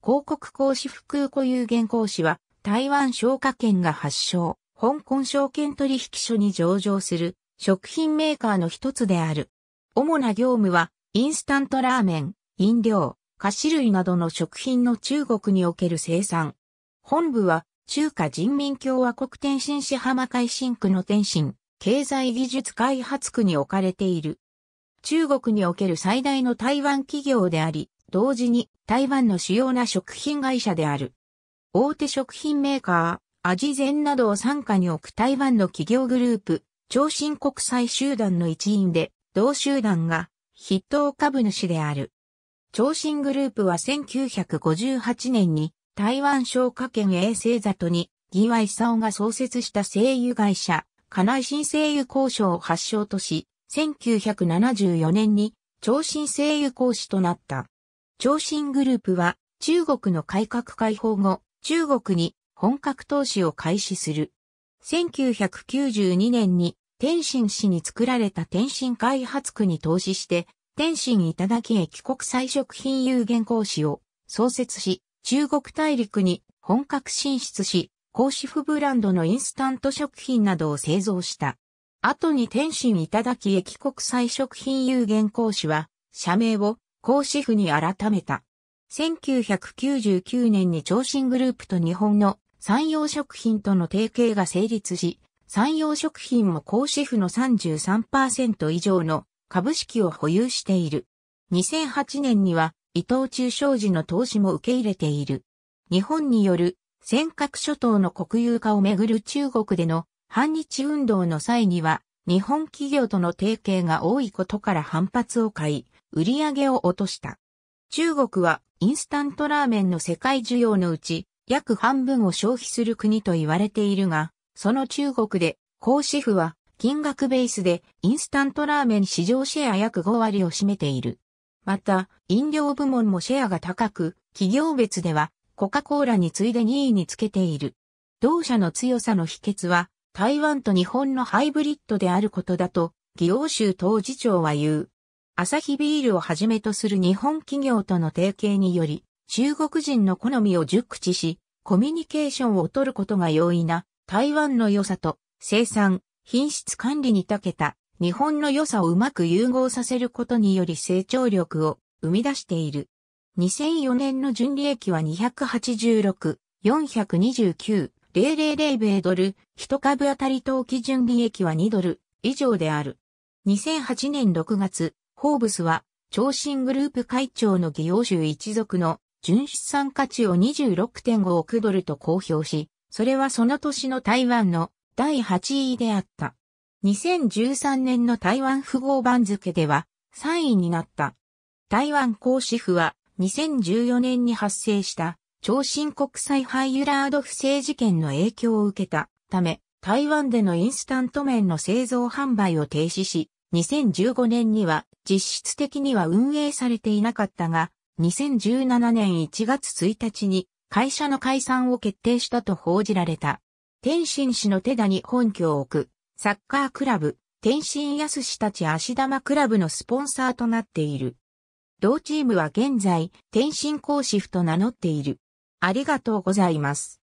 広告講師福空有限講師は、台湾消化圏が発祥、香港証券取引所に上場する食品メーカーの一つである。主な業務は、インスタントラーメン、飲料、菓子類などの食品の中国における生産。本部は、中華人民共和国天津市浜海新区の天津、経済技術開発区に置かれている。中国における最大の台湾企業であり、同時に台湾の主要な食品会社である。大手食品メーカー、味全などを傘下に置く台湾の企業グループ、長新国際集団の一員で、同集団が筆頭株主である。長新グループは1958年に台湾商科圏衛生里に義和勲が創設した製油会社、加内新製油工廠を発祥とし、1974年に長新製油工師となった。長信グループは中国の改革開放後、中国に本格投資を開始する。1992年に天津市に作られた天津開発区に投資して、天津頂駅国際食品有限公司を創設し、中国大陸に本格進出し、高私府ブランドのインスタント食品などを製造した。後に天津頂駅国際食品有限公司は、社名を公私府に改めた。1999年に長身グループと日本の産業食品との提携が成立し、産業食品も公私府の33%以上の株式を保有している。2008年には伊藤忠商事の投資も受け入れている。日本による尖閣諸島の国有化をめぐる中国での反日運動の際には日本企業との提携が多いことから反発を買い、売り上げを落とした。中国はインスタントラーメンの世界需要のうち約半分を消費する国と言われているが、その中国で、高シ府は金額ベースでインスタントラーメン市場シェア約5割を占めている。また、飲料部門もシェアが高く、企業別ではコカ・コーラに次いで2位につけている。同社の強さの秘訣は、台湾と日本のハイブリッドであることだと、義王州当事長は言う。アサヒビールをはじめとする日本企業との提携により、中国人の好みを熟知し、コミュニケーションを取ることが容易な台湾の良さと生産、品質管理に長けた日本の良さをうまく融合させることにより成長力を生み出している。2004年の純利益は286、429、000米ドル、1株当たり当期純利益は2ドル以上である。2008年6月、ホーブスは、長身グループ会長の義洋州一族の純資産価値を26.5億ドルと公表し、それはその年の台湾の第8位であった。2013年の台湾富豪番付では3位になった。台湾公私府は2014年に発生した長身国際ハイユラード不正事件の影響を受けたため、台湾でのインスタント麺の製造販売を停止し、2015年には実質的には運営されていなかったが、2017年1月1日に会社の解散を決定したと報じられた。天津市の手田に本拠を置くサッカークラブ、天津安市たち足玉クラブのスポンサーとなっている。同チームは現在、天津講師府と名乗っている。ありがとうございます。